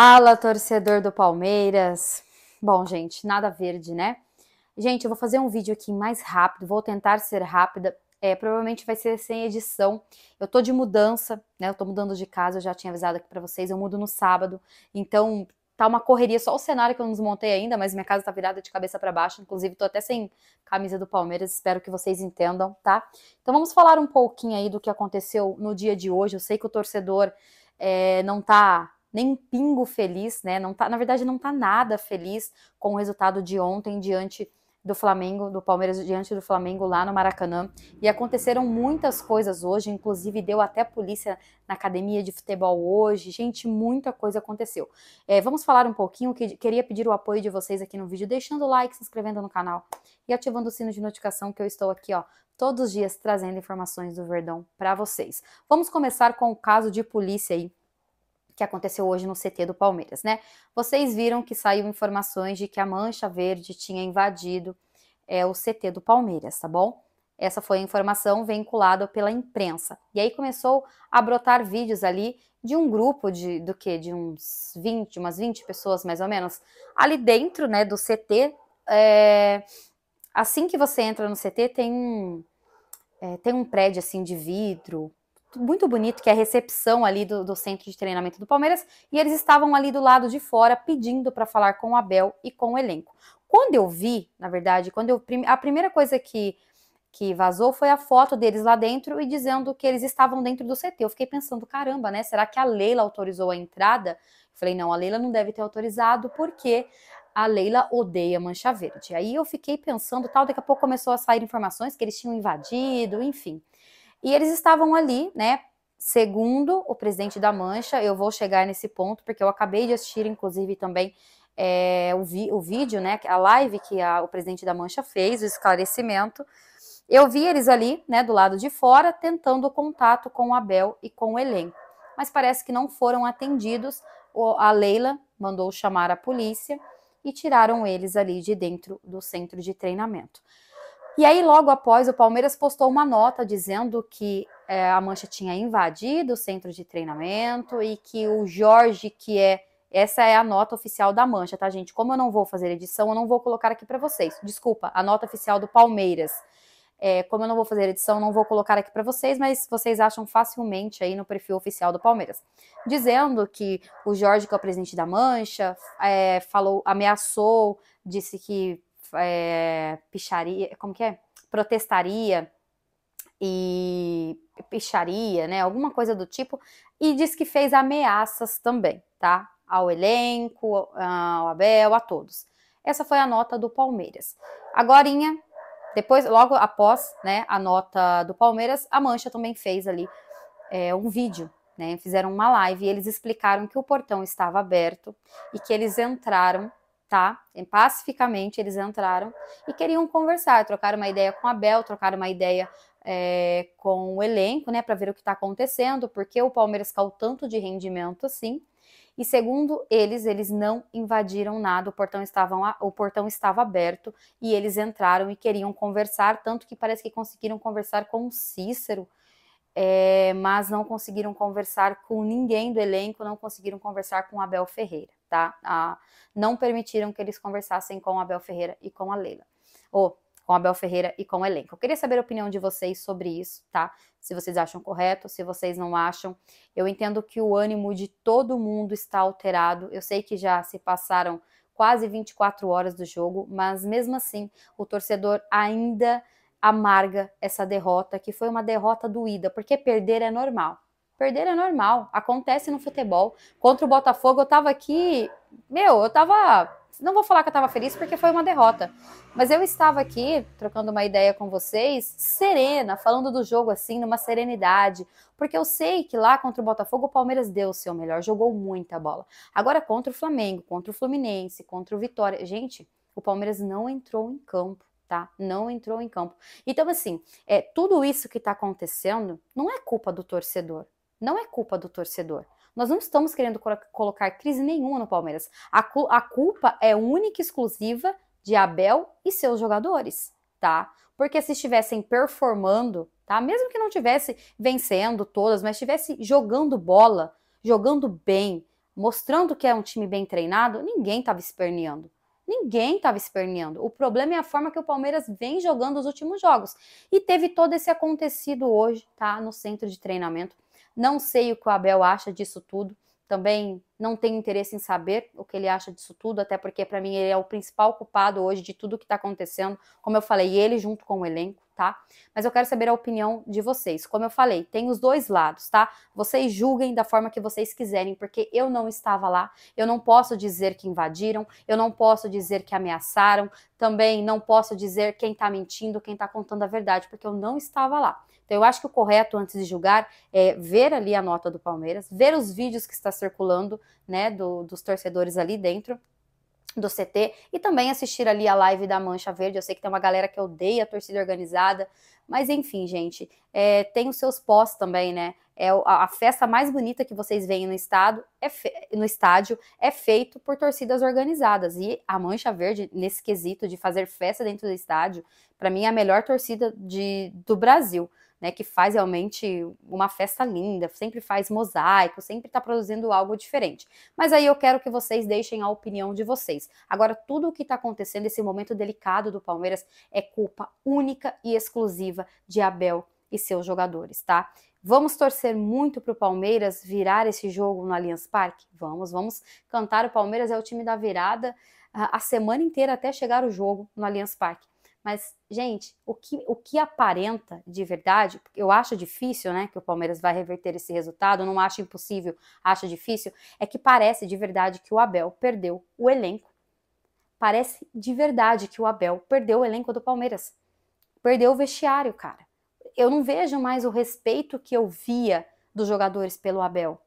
Fala, torcedor do Palmeiras. Bom, gente, nada verde, né? Gente, eu vou fazer um vídeo aqui mais rápido, vou tentar ser rápida. É, provavelmente vai ser sem edição. Eu tô de mudança, né? Eu tô mudando de casa, eu já tinha avisado aqui para vocês, eu mudo no sábado. Então, tá uma correria, só o cenário que eu não desmontei ainda, mas minha casa tá virada de cabeça para baixo, inclusive tô até sem camisa do Palmeiras, espero que vocês entendam, tá? Então vamos falar um pouquinho aí do que aconteceu no dia de hoje. Eu sei que o torcedor é, não tá nem pingo feliz, né? Não tá, na verdade, não tá nada feliz com o resultado de ontem diante do Flamengo, do Palmeiras diante do Flamengo lá no Maracanã. E aconteceram muitas coisas hoje, inclusive deu até polícia na academia de futebol hoje. Gente, muita coisa aconteceu. É, vamos falar um pouquinho, que queria pedir o apoio de vocês aqui no vídeo, deixando o like, se inscrevendo no canal e ativando o sino de notificação que eu estou aqui, ó, todos os dias trazendo informações do Verdão para vocês. Vamos começar com o caso de polícia aí que aconteceu hoje no CT do Palmeiras, né? Vocês viram que saiu informações de que a Mancha Verde tinha invadido é, o CT do Palmeiras, tá bom? Essa foi a informação veiculada pela imprensa. E aí começou a brotar vídeos ali de um grupo de do que de uns 20, umas 20 pessoas mais ou menos, ali dentro, né, do CT. É, assim que você entra no CT tem um é, tem um prédio assim de vidro muito bonito, que é a recepção ali do, do, centro de treinamento do Palmeiras, e eles estavam ali do lado de fora pedindo para falar com o Abel e com o elenco. Quando eu vi, na verdade, quando eu a primeira coisa que que vazou foi a foto deles lá dentro e dizendo que eles estavam dentro do CT. Eu fiquei pensando, caramba, né? Será que a Leila autorizou a entrada? falei, não, a Leila não deve ter autorizado, porque a Leila odeia Mancha Verde. Aí eu fiquei pensando, tal, daqui a pouco começou a sair informações que eles tinham invadido, enfim. E eles estavam ali, né? Segundo o presidente da Mancha, eu vou chegar nesse ponto, porque eu acabei de assistir, inclusive, também é, o, vi, o, vídeo, né? A live que a, o presidente da Mancha fez, o esclarecimento. Eu vi eles ali, né, do lado de fora, tentando o contato com o Abel e com o Elen. Mas parece que não foram atendidos. A Leila mandou chamar a polícia e tiraram eles ali de dentro do centro de treinamento. E aí, logo após, o Palmeiras postou uma nota dizendo que é, a Mancha tinha invadido o centro de treinamento e que o Jorge, que é. Essa é a nota oficial da Mancha, tá, gente? Como eu não vou fazer edição, eu não vou colocar aqui para vocês. Desculpa, a nota oficial do Palmeiras. É, como eu não vou fazer edição, não vou colocar aqui para vocês, mas vocês acham facilmente aí no perfil oficial do Palmeiras. Dizendo que o Jorge, que é o presidente da Mancha, é, falou, ameaçou, disse que é, picharia, como que é? Protestaria e picharia, né? Alguma coisa do tipo, e diz que fez ameaças também, tá? Ao elenco, ao Abel, a todos. Essa foi a nota do Palmeiras. Agora, depois, logo após, né, a nota do Palmeiras, a Mancha também fez ali é, um vídeo, né? Fizeram uma live e eles explicaram que o portão estava aberto e que eles entraram tá? E pacificamente eles entraram e queriam conversar, trocar uma ideia com a Bel, trocar uma ideia é, com o elenco, né, para ver o que está acontecendo, porque o Palmeiras caiu tanto de rendimento assim. E segundo eles, eles não invadiram nada, o portão, estavam, o portão estava aberto e eles entraram e queriam conversar, tanto que parece que conseguiram conversar com o Cícero, é, mas não conseguiram conversar com ninguém do elenco, não conseguiram conversar com Abel Ferreira tá? Ah, não permitiram que eles conversassem com Abel Ferreira e com a Leila. Ou com Abel Ferreira e com o elenco. Eu queria saber a opinião de vocês sobre isso, tá? Se vocês acham correto, se vocês não acham. Eu entendo que o ânimo de todo mundo está alterado. Eu sei que já se passaram quase 24 horas do jogo, mas mesmo assim, o torcedor ainda amarga essa derrota, que foi uma derrota doída, porque perder é normal. Perder é normal, acontece no futebol. Contra o Botafogo, eu tava aqui, meu, eu tava. Não vou falar que eu tava feliz porque foi uma derrota, mas eu estava aqui trocando uma ideia com vocês, serena, falando do jogo assim, numa serenidade, porque eu sei que lá contra o Botafogo o Palmeiras deu o seu melhor, jogou muita bola. Agora contra o Flamengo, contra o Fluminense, contra o Vitória. Gente, o Palmeiras não entrou em campo tá? Não entrou em campo. Então, assim, é, tudo isso que está acontecendo não é culpa do torcedor. Não é culpa do torcedor. Nós não estamos querendo colocar crise nenhuma no Palmeiras. A, a culpa é única e exclusiva de Abel e seus jogadores, tá? Porque se estivessem performando, tá? Mesmo que não tivesse vencendo todas, mas estivesse jogando bola, jogando bem, mostrando que é um time bem treinado, ninguém estava esperneando. Ninguém estava esperneando. O problema é a forma que o Palmeiras vem jogando os últimos jogos. E teve todo esse acontecido hoje, tá? No centro de treinamento. Não sei o que o Abel acha disso tudo. Também não tenho interesse em saber o que ele acha disso tudo, até porque para mim ele é o principal culpado hoje de tudo que está acontecendo. Como eu falei, ele junto com o elenco tá? Mas eu quero saber a opinião de vocês. Como eu falei, tem os dois lados, tá? Vocês julguem da forma que vocês quiserem, porque eu não estava lá, eu não posso dizer que invadiram, eu não posso dizer que ameaçaram, também não posso dizer quem tá mentindo, quem tá contando a verdade, porque eu não estava lá. Então eu acho que o correto antes de julgar é ver ali a nota do Palmeiras, ver os vídeos que está circulando, né, do, dos torcedores ali dentro do CT e também assistir ali a live da Mancha Verde. Eu sei que tem uma galera que odeia a torcida organizada, mas enfim, gente, é, tem os seus pós também, né? É a, a festa mais bonita que vocês veem no estado é fe, no estádio é feito por torcidas organizadas e a Mancha Verde nesse quesito de fazer festa dentro do estádio, para mim é a melhor torcida de, do Brasil. Né, que faz realmente uma festa linda, sempre faz mosaico, sempre está produzindo algo diferente. Mas aí eu quero que vocês deixem a opinião de vocês. Agora, tudo o que está acontecendo, esse momento delicado do Palmeiras, é culpa única e exclusiva ofensiva de Abel e seus jogadores, tá? Vamos torcer muito para o Palmeiras virar esse jogo no Allianz Parque? Vamos, vamos cantar. O Palmeiras é o time da virada a semana inteira até chegar o jogo no Allianz Parque. Mas, gente, o que, o que aparenta de verdade, eu acho difícil, né, que o Palmeiras vai reverter esse resultado, não acho impossível, acho difícil, é que parece de verdade que o Abel perdeu o elenco. Parece de verdade que o Abel perdeu o elenco do Palmeiras. Perdeu o vestiário, cara. Eu não vejo mais o respeito que eu via dos jogadores pelo Abel.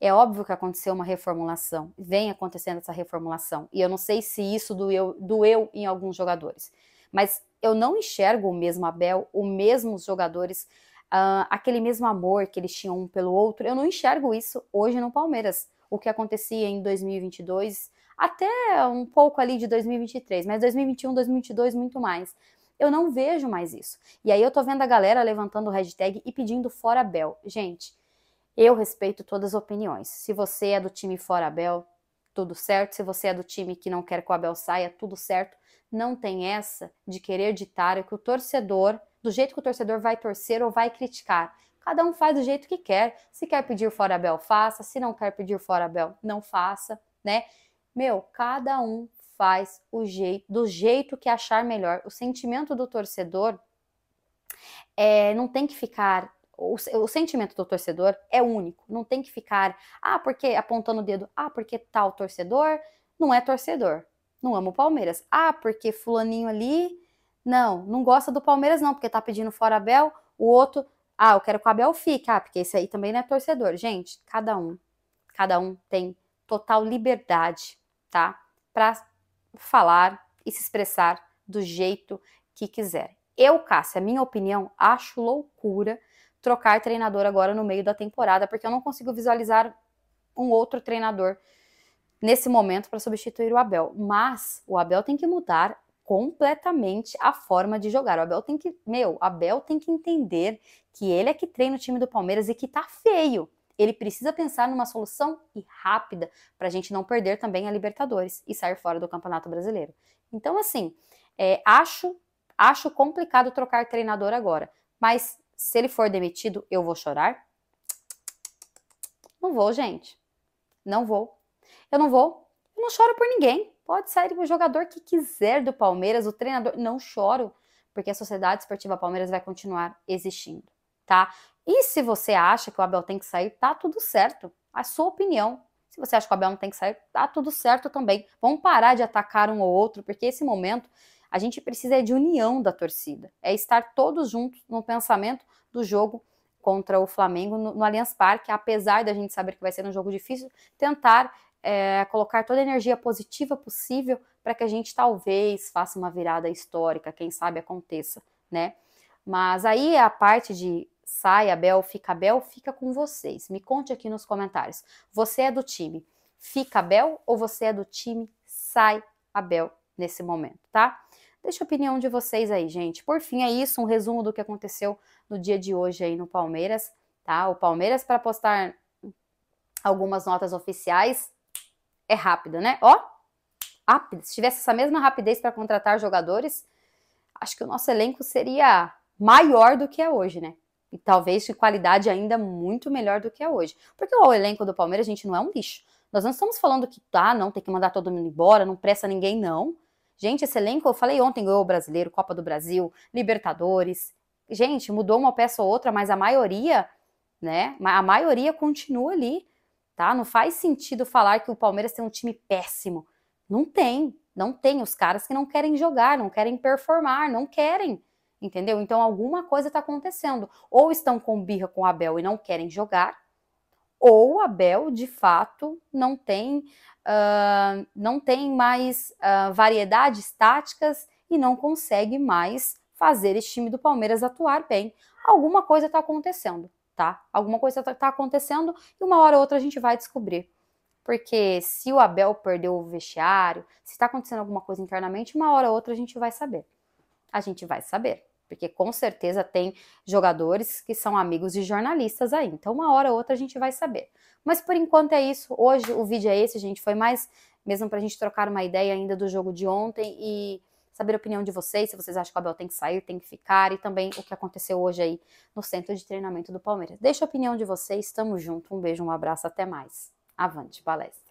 É óbvio que aconteceu uma reformulação, vem acontecendo essa reformulação, e eu não sei se isso doeu, doeu em alguns jogadores, mas eu não enxergo o mesmo Abel, o mesmo os jogadores, uh, aquele mesmo amor que eles tinham um pelo outro, eu não enxergo isso hoje no Palmeiras, o que acontecia em 2022, até um pouco ali de 2023, mas 2021, 2022 muito mais. Eu não vejo mais isso. E aí eu tô vendo a galera levantando o hashtag e pedindo fora Bel. Gente, eu respeito todas as opiniões. Se você é do time fora Bel, tudo certo. Se você é do time que não quer que o Abel saia, tudo certo. Não tem essa de querer ditar o que o torcedor, do jeito que o torcedor vai torcer ou vai criticar. Cada um faz do jeito que quer. Se quer pedir fora Abel, faça. Se não quer pedir fora Abel, não faça, né? Meu, cada um faz o jeito, do jeito que achar melhor. O sentimento do torcedor é, não tem que ficar. O, o, sentimento do torcedor é único, não tem que ficar, ah, porque apontando o dedo, ah, porque tal torcedor não é torcedor, não ama o Palmeiras, ah, porque fulaninho ali, não, não gosta do Palmeiras, não, porque tá pedindo fora Abel, o outro, ah, eu quero que o Abel fique, ah, porque esse aí também não é torcedor. Gente, cada um, cada um tem total liberdade, tá? Para falar e se expressar do jeito que quiser. Eu, Cássia, minha opinião, acho loucura trocar treinador agora no meio da temporada, porque eu não consigo visualizar um outro treinador nesse momento para substituir o Abel. Mas o Abel tem que mudar completamente a forma de jogar. O Abel tem que, meu, Abel tem que entender que ele é que treina o time do Palmeiras e que tá feio ele precisa pensar numa solução e rápida para a gente não perder também a Libertadores e sair fora do Campeonato Brasileiro. Então, assim, é, acho, acho complicado trocar treinador agora, mas se ele for demitido, eu vou chorar? Não vou, gente. Não vou. Eu não vou. Eu não choro por ninguém. Pode sair o jogador que quiser do Palmeiras, o treinador. Não choro, porque a Sociedade Esportiva Palmeiras vai continuar existindo tá? E se você acha que o Abel tem que sair, tá tudo certo. A sua opinião. Se você acha que o Abel não tem que sair, tá tudo certo também. Vamos parar de atacar um ou outro, porque esse momento a gente precisa é de união da torcida. É estar todos juntos no pensamento do jogo contra o Flamengo no, no Allianz Parque, apesar da gente saber que vai ser um jogo difícil, tentar é, colocar toda a energia positiva possível para que a gente talvez faça uma virada histórica, quem sabe aconteça, né? Mas aí é a parte de sai a Bel, fica a Bel, fica com vocês. Me conte aqui nos comentários. Você é do time fica a Bel ou você é do time sai a Bel nesse momento, tá? Deixa a opinião de vocês aí, gente. Por fim, é isso, um resumo do que aconteceu no dia de hoje aí no Palmeiras, tá? O Palmeiras para postar algumas notas oficiais é rápido, né? Ó, rápido. Se tivesse essa mesma rapidez para contratar jogadores, acho que o nosso elenco seria maior do que é hoje, né? e talvez de qualidade ainda muito melhor do que é hoje. Porque o elenco do Palmeiras, gente, não é um lixo. Nós não estamos falando que tá, não, tem que mandar todo mundo embora, não presta ninguém, não. Gente, esse elenco, eu falei ontem, ganhou o Brasileiro, Copa do Brasil, Libertadores. Gente, mudou uma peça ou outra, mas a maioria, né, a maioria continua ali, tá? Não faz sentido falar que o Palmeiras tem um time péssimo. Não tem, não tem os caras que não querem jogar, não querem performar, não querem entendeu? Então alguma coisa está acontecendo. Ou estão com birra com o Abel e não querem jogar, ou o Abel de fato não tem uh, não tem mais uh, variedades táticas e não consegue mais fazer esse time do Palmeiras atuar bem. Alguma coisa está acontecendo, tá? Alguma coisa está tá acontecendo e uma hora ou outra a gente vai descobrir. Porque se o Abel perdeu o vestiário, se está acontecendo alguma coisa internamente, uma hora ou outra a gente vai saber. A gente vai saber porque com certeza tem jogadores que são amigos de jornalistas aí. Então, uma hora ou outra a gente vai saber. Mas por enquanto é isso. Hoje o vídeo é esse, gente. Foi mais mesmo para a gente trocar uma ideia ainda do jogo de ontem e saber a opinião de vocês, se vocês acham que o Abel tem que sair, tem que ficar, e também o que aconteceu hoje aí no centro de treinamento do Palmeiras. Deixa a opinião de vocês, tamo junto, um beijo, um abraço, até mais. Avante, palestra!